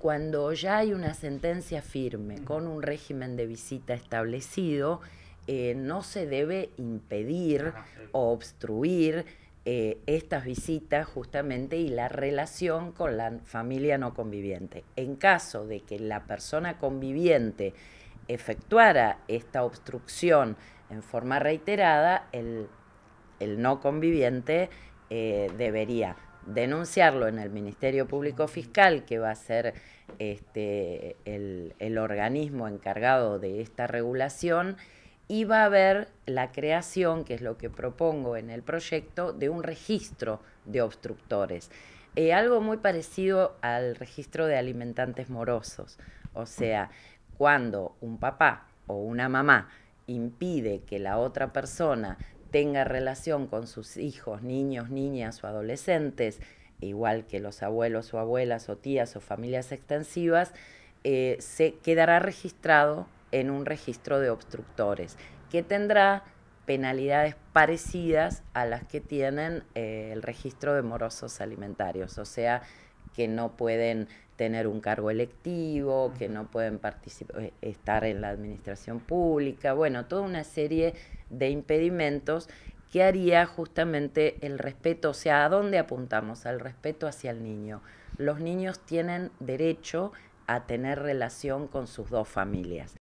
Cuando ya hay una sentencia firme con un régimen de visita establecido, eh, no se debe impedir o obstruir eh, estas visitas justamente y la relación con la familia no conviviente. En caso de que la persona conviviente efectuara esta obstrucción en forma reiterada, el, no conviviente eh, debería denunciarlo en el Ministerio Público Fiscal, que va a ser este, el, organismo encargado de esta regulación, y va a haber la creación, que es lo que propongo en el proyecto, de un registro de obstructores. Eh, algo muy parecido al registro de alimentantes morosos. O sea, cuando un papá o una mamá impide que la otra persona tenga relación con sus hijos, niños, niñas o adolescentes, igual que los abuelos o abuelas o tías o familias extensivas, eh, se quedará registrado en un registro de obstructores, que tendrá penalidades parecidas a las que tienen eh, el registro de morosos alimentarios, o sea, que no pueden tener un cargo electivo, que no pueden participar, eh, estar en la administración pública, bueno, toda una serie de impedimentos que haría justamente el respeto, o sea, ¿a dónde apuntamos? Al respeto hacia el niño. Los niños tienen derecho a tener relación con sus dos familias.